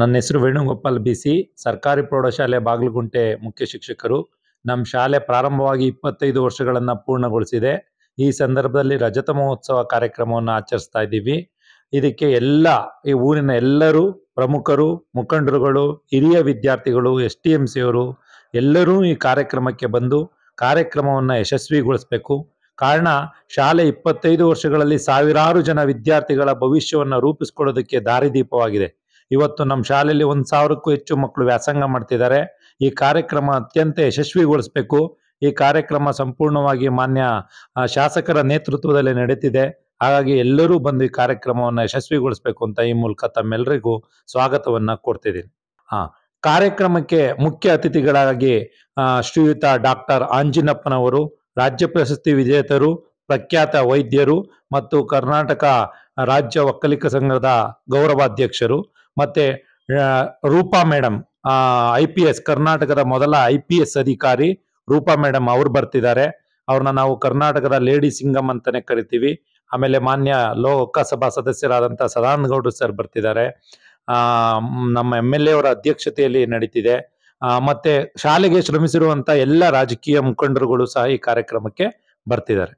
ನನ್ನ ಹೆಸರು Venugopal B C ಸರ್ಕಾರಿ ಪ್ರೌಢಶಾಲೆ ಬಾಗಲಗುಂಟೆ ಮುಖ್ಯ ಶಿಕ್ಷಕರು ನಮ್ಮ ಶಾಲೆ ಪ್ರಾರಂಭವಾಗಿ ಇಪ್ಪತ್ತೈದು ವರ್ಷಗಳನ್ನು ಪೂರ್ಣಗೊಳಿಸಿದೆ ಈ ಸಂದರ್ಭದಲ್ಲಿ ರಜತ ಮಹೋತ್ಸವ ಕಾರ್ಯಕ್ರಮವನ್ನು ಆಚರಿಸ್ತಾ ಇದ್ದೀವಿ ಇದಕ್ಕೆ ಎಲ್ಲ ಈ ಊರಿನ ಎಲ್ಲರೂ ಪ್ರಮುಖರು ಮುಖಂಡರುಗಳು ಹಿರಿಯ ವಿದ್ಯಾರ್ಥಿಗಳು ಎಸ್ ಟಿ ಎಂ ಸಿಯವರು ಎಲ್ಲರೂ ಈ ಕಾರ್ಯಕ್ರಮಕ್ಕೆ ಬಂದು ಕಾರ್ಯಕ್ರಮವನ್ನು ಯಶಸ್ವಿಗೊಳಿಸಬೇಕು ಕಾರಣ ಶಾಲೆ ಇಪ್ಪತ್ತೈದು ವರ್ಷಗಳಲ್ಲಿ ಸಾವಿರಾರು ಜನ ವಿದ್ಯಾರ್ಥಿಗಳ ಭವಿಷ್ಯವನ್ನು ರೂಪಿಸ್ಕೊಳ್ಳೋದಕ್ಕೆ ದಾರಿದೀಪವಾಗಿದೆ ಇವತ್ತು ನಮ್ಮ ಶಾಲೆಯಲ್ಲಿ ಒಂದು ಸಾವಿರಕ್ಕೂ ಹೆಚ್ಚು ಮಕ್ಕಳು ವ್ಯಾಸಂಗ ಮಾಡ್ತಿದ್ದಾರೆ ಈ ಕಾರ್ಯಕ್ರಮ ಅತ್ಯಂತ ಯಶಸ್ವಿಗೊಳಿಸಬೇಕು ಈ ಕಾರ್ಯಕ್ರಮ ಸಂಪೂರ್ಣವಾಗಿ ಮಾನ್ಯ ಶಾಸಕರ ನೇತೃತ್ವದಲ್ಲಿ ನಡೀತಿದೆ ಹಾಗಾಗಿ ಎಲ್ಲರೂ ಬಂದು ಈ ಕಾರ್ಯಕ್ರಮವನ್ನು ಯಶಸ್ವಿಗೊಳಿಸಬೇಕು ಅಂತ ಈ ಮೂಲಕ ತಮ್ಮೆಲ್ಲರಿಗೂ ಸ್ವಾಗತವನ್ನ ಕೊಡ್ತಿದ್ದೀನಿ ಆ ಕಾರ್ಯಕ್ರಮಕ್ಕೆ ಮುಖ್ಯ ಅತಿಥಿಗಳಾಗಿ ಶ್ರೀಯುತ ಡಾಕ್ಟರ್ ಆಂಜಿನಪ್ಪನವರು ರಾಜ್ಯ ಪ್ರಶಸ್ತಿ ವಿಜೇತರು ಪ್ರಖ್ಯಾತ ವೈದ್ಯರು ಮತ್ತು ಕರ್ನಾಟಕ ರಾಜ್ಯ ಒಕ್ಕಲಿಗ ಸಂಘದ ಗೌರವಾಧ್ಯಕ್ಷರು ಮತ್ತು Roopa madam I P S ಕರ್ನಾಟಕದ ಮೊದಲ ಐ ಪಿ ಎಸ್ ಅಧಿಕಾರಿ ರೂಪಾ ಮೇಡಮ್ ಅವರು ಬರ್ತಿದ್ದಾರೆ ಅವ್ರನ್ನ ನಾವು ಕರ್ನಾಟಕದ ಲೇಡಿ ಸಿಂಗಮ್ ಅಂತಾನೆ ಕರಿತೀವಿ ಆಮೇಲೆ ಮಾನ್ಯ ಲೋಕಸಭಾ ಸದಸ್ಯರಾದಂಥ ಸದಾನಂದ ಗೌಡ್ರು ಸರ್ ಬರ್ತಿದ್ದಾರೆ ನಮ್ಮ ಎಮ್ ಎಲ್ ಎ ಅವರ ಅಧ್ಯಕ್ಷತೆಯಲ್ಲಿ ನಡೀತಿದೆ ಮತ್ತೆ ಶಾಲೆಗೆ ಶ್ರಮಿಸಿರುವಂತ ಎಲ್ಲ ರಾಜಕೀಯ ಮುಖಂಡರುಗಳು ಸಹ ಈ ಕಾರ್ಯಕ್ರಮಕ್ಕೆ ಬರ್ತಿದ್ದಾರೆ